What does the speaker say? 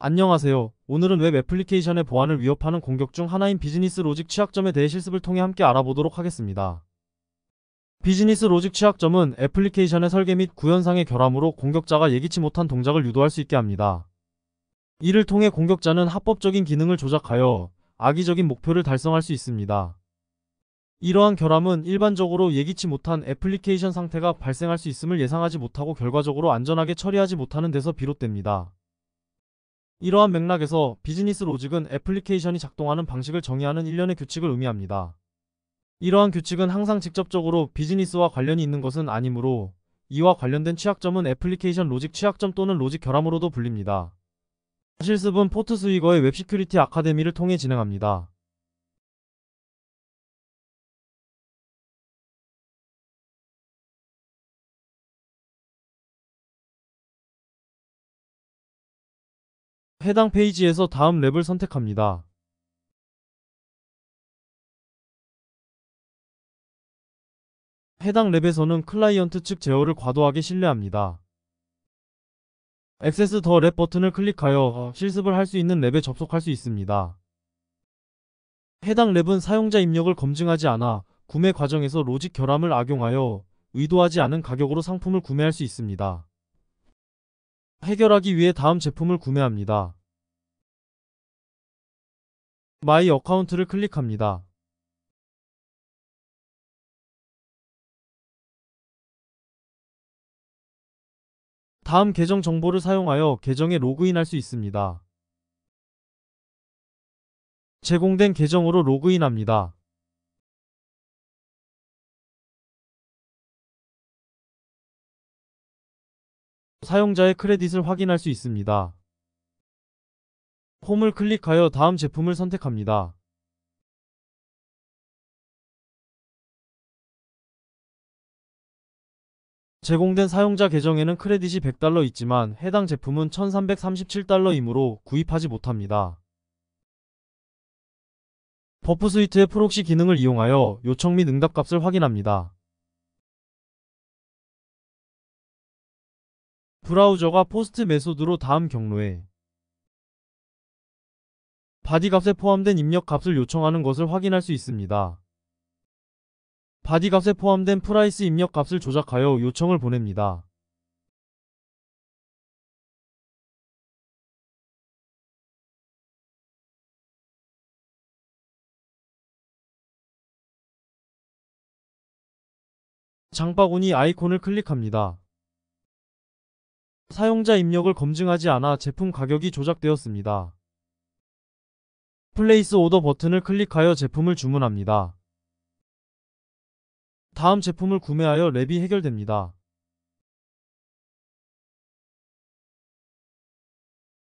안녕하세요. 오늘은 웹 애플리케이션의 보안을 위협하는 공격 중 하나인 비즈니스 로직 취약점에 대해 실습을 통해 함께 알아보도록 하겠습니다. 비즈니스 로직 취약점은 애플리케이션의 설계 및 구현상의 결함으로 공격자가 예기치 못한 동작을 유도할 수 있게 합니다. 이를 통해 공격자는 합법적인 기능을 조작하여 악의적인 목표를 달성할 수 있습니다. 이러한 결함은 일반적으로 예기치 못한 애플리케이션 상태가 발생할 수 있음을 예상하지 못하고 결과적으로 안전하게 처리하지 못하는 데서 비롯됩니다. 이러한 맥락에서 비즈니스 로직은 애플리케이션이 작동하는 방식을 정의하는 일련의 규칙을 의미합니다. 이러한 규칙은 항상 직접적으로 비즈니스와 관련이 있는 것은 아니므로 이와 관련된 취약점은 애플리케이션 로직 취약점 또는 로직 결함으로도 불립니다. 실습은 포트 스위거의 웹시큐리티 아카데미를 통해 진행합니다. 해당 페이지에서 다음 랩을 선택합니다. 해당 랩에서는 클라이언트 측 제어를 과도하게 신뢰합니다. 액세스 더 랩 버튼을 클릭하여 실습을 할 수 있는 랩에 접속할 수 있습니다. 해당 랩은 사용자 입력을 검증하지 않아 구매 과정에서 로직 결함을 악용하여 의도하지 않은 가격으로 상품을 구매할 수 있습니다. 해결하기 위해 다음 제품을 구매합니다. 마이 어카운트를 클릭합니다. 다음 계정 정보를 사용하여 계정에 로그인할 수 있습니다. 제공된 계정으로 로그인합니다. 사용자의 크레딧을 확인할 수 있습니다. 폼을 클릭하여 다음 제품을 선택합니다. 제공된 사용자 계정에는 크레딧이 100달러 있지만 해당 제품은 1337달러이므로 구입하지 못합니다. 버프 스위트의 프록시 기능을 이용하여 요청 및 응답값을 확인합니다. 브라우저가 포스트 메소드로 다음 경로에 바디값에 포함된 입력값을 요청하는 것을 확인할 수 있습니다. 바디값에 포함된 프라이스 입력값을 조작하여 요청을 보냅니다. 장바구니 아이콘을 클릭합니다. 사용자 입력을 검증하지 않아 제품 가격이 조작되었습니다. 플레이스 오더 버튼을 클릭하여 제품을 주문합니다. 다음 제품을 구매하여 랩이 해결됩니다.